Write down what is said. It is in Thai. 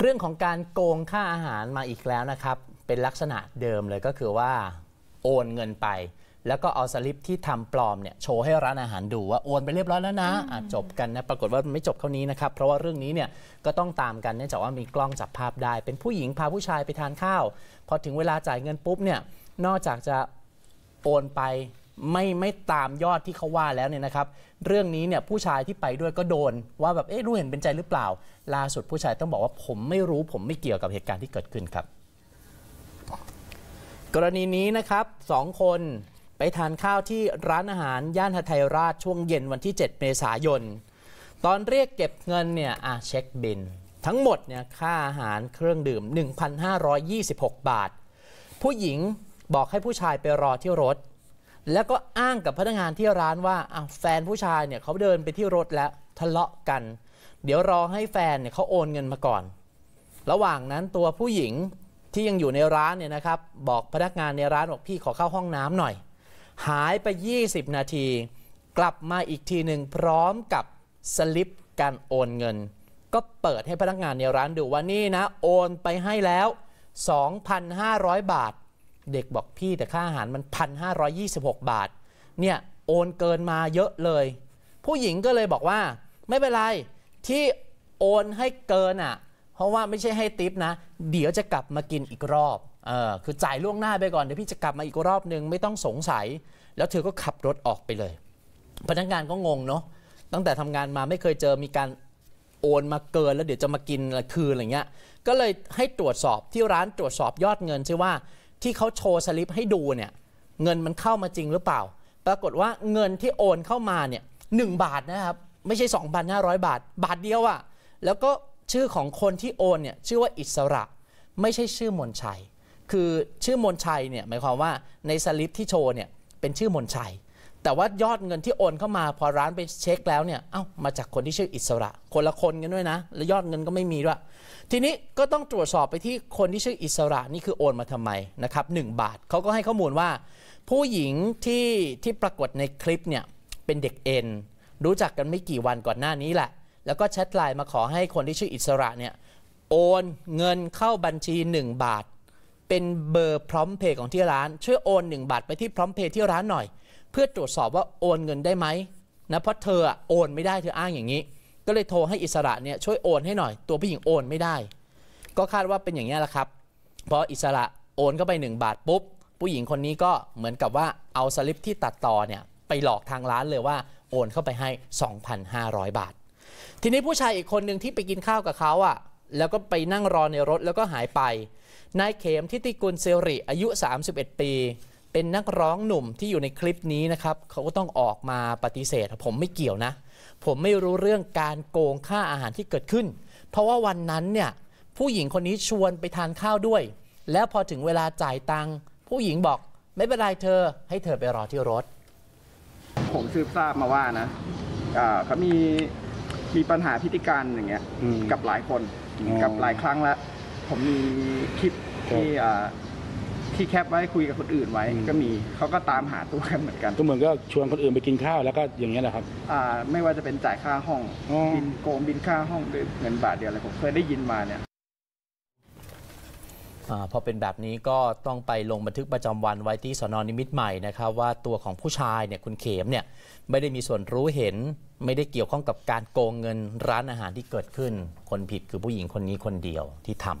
เรื่องของการโกงค่าอาหารมาอีกแล้วนะครับ เป็นลักษณะเดิมเลยก็คือว่าโอนเงินไป แล้วก็เอาสลิปที่ทำปลอมเนี่ยโชว์ให้ร้านอาหารดูว่าโอนไปเรียบร้อยแล้วนะจบกันนะปรากฏว่าไม่จบเท่านี้นะครับ เพราะว่าเรื่องนี้เนี่ยก็ต้องตามกันเนื่องจากว่ามีกล้องจับภาพได้ เป็นผู้หญิงพาผู้ชายไปทานข้าวพอถึงเวลาจ่ายเงินปุ๊บเนี่ยนอกจากจะโอนไปไม่ไม่ตามยอดที่เขาว่าแล้วเนี่ยนะครับ เรื่องนี้เนี่ยผู้ชายที่ไปด้วยก็โดนว่าแบบเอ๊ะรู้เห็นเป็นใจหรือเปล่า ล่าสุดผู้ชายต้องบอกว่าผมไม่รู้ผมไม่เกี่ยวกับเหตุการณ์ที่เกิดขึ้นครับ กรณีนี้นะครับสองคนไปทานข้าวที่ร้านอาหารย่านหทัยราช ช่วงเย็นวันที่ 7 เมษายน ตอนเรียกเก็บเงินเนี่ยอะเช็คบิน ทั้งหมดเนี่ยค่าอาหารเครื่องดื่ม 1,526 บาท ผู้หญิงบอกให้ผู้ชายไปรอที่รถแล้วก็อ้างกับพนักงานที่ร้านว่าแฟนผู้ชายเนี่ยเขาเดินไปที่รถแล้วทะเลาะกัน เดี๋ยวรอให้แฟนเนี่ยเขาโอนเงินมาก่อน ระหว่างนั้นตัวผู้หญิงที่ยังอยู่ในร้านเนี่ยนะครับ บอกพนักงานในร้านบอกพี่ขอเข้าห้องน้ำหน่อย หายไป 20 นาที กลับมาอีกทีหนึ่งพร้อมกับสลิปการโอนเงิน ก็เปิดให้พนักงานในร้านดูว่านี่นะ โอนไปให้แล้ว 2,500 บาทเด็กบอกพี่แต่ค่าอาหารมัน 1,526 บาท เนี่ย โอนเกินมาเยอะเลย ผู้หญิงก็เลยบอกว่าไม่เป็นไร ที่โอนให้เกินอ่ะเพราะว่าไม่ใช่ให้ติปนะ เดี๋ยวจะกลับมากินอีกรอบเออคือจ่ายล่วงหน้าไปก่อน เดี๋ยวพี่จะกลับมาอีกรอบนึงไม่ต้องสงสัย แล้วเธอก็ขับรถออกไปเลยพนักงานก็งงเนาะตั้งแต่ทำงานมาไม่เคยเจอมีการโอนมาเกินแล้วเดี๋ยวจะมากินคืนอะไรเงี้ยก็เลยให้ตรวจสอบที่ร้านตรวจสอบยอดเงินใช่ว่าที่เขาโชว์สลิปให้ดูเนี่ย เงินมันเข้ามาจริงหรือเปล่า ปรากฏว่าเงินที่โอนเข้ามาเนี่ยหบาทนะครับ ไม่ใช่2้อยบาทบาทเดียวอะแล้วก็ชื่อของคนที่โอนเนี่ยชื่อว่าอิสระ ไม่ใช่ชื่อมนชัย คือชื่อมนชัยเนี่ยหมายความว่าในสลิปที่โชว์เนี่ยเป็นชื่อมนชัยแต่ว่ายอดเงินที่โอนเข้ามาพอร้านไปเช็คแล้วเนี่ย เอา้า มาจากคนที่ชื่ออิสระ คนละคนกันด้วยนะ และยอดเงินก็ไม่มีด้วย ทีนี้ก็ต้องตรวจสอบไปที่คนที่ชื่ออิสระ นี่คือโอนมาทำไมนะครับหบาทเขาก็ให้ข้อมูลว่า ผู้หญิงที่ที่ปรากฏในคลิปเนี่ยเป็นเด็กเอ็นรู้จักกันไม่กี่วันก่อนหน้านี้แหละ แล้วก็แชทไลน์มาขอให้คนที่ชื่ออิสระเนี่ยโอนเงินเข้าบัญชี 1 บาท เป็นเบอร์พร้อมเพย์ของที่ร้านช่วยโอน1บาท ไปที่พร้อมเพย์ที่ร้านหน่อยเพื่อตรวจสอบว่าโอนเงินได้ไหมนะเพราะเธอโอนไม่ได้เธออ้างอย่างนี้ ก็เลยโทรให้อิสระเนี่ยช่วยโอนให้หน่อยตัวผู้หญิงโอนไม่ได้ ก็คาดว่าเป็นอย่างนี้แหละครับพออิสระโอนเข้าไป1บาทปุ๊บผู้หญิงคนนี้ก็เหมือนกับว่าเอาสลิปที่ตัดต่อเนี่ยไปหลอกทางร้านเลยว่าโอนเข้าไปให้ 2,500 บาท ทีนี้ผู้ชายอีกคนหนึ่งที่ไปกินข้าวกับเขาอะ่ะแล้วก็ไปนั่งรอในรถแล้วก็หายไปนายเขมทิติกุลเซริอายุ 31 ปีเป็นนักร้องหนุ่มที่อยู่ในคลิปนี้นะครับ เขาก็ต้องออกมาปฏิเสธผมไม่เกี่ยวนะ ผมไม่รู้เรื่องการโกงค่าอาหารที่เกิดขึ้น เพราะว่าวันนั้นเนี่ยผู้หญิงคนนี้ชวนไปทานข้าวด้วย แล้วพอถึงเวลาจ่ายตังค์ผู้หญิงบอกไม่เป็นไรเธอให้เธอไปรอที่รถ ผมสืบทราบมาว่านะเขามีมีปัญหาพฤติการอย่างเงี้ยกับหลายคนกับหลายครั้งแล้ว ผมมีคลิปที่ที่แคปไว้คุยกับคนอื่นไว้ก็มีเขาก็ตามหาตัวกันเหมือนกันก็เหมือนก็ชวนคนอื่นไปกินข้าวแล้วก็อย่างเงี้ยแหละครับอ่าไม่ว่าจะเป็นจ่ายค่าห้องอบินโกงบินค่าห้องด้วยเงินบาทเดียวอะไรผมเคยได้ยินมาเนี่ยอพอเป็นแบบนี้ก็ต้องไปลงบันทึกประจำวันไว้ที่สนนิมิตรใหม่นะครับว่าตัวของผู้ชายเนี่ยคุณเขมเนี่ยไม่ได้มีส่วนรู้เห็นไม่ได้เกี่ยวข้องกับการโกงเงินร้านอาหารที่เกิดขึ้น คนผิดคือผู้หญิงคนนี้คนเดียวที่ทำ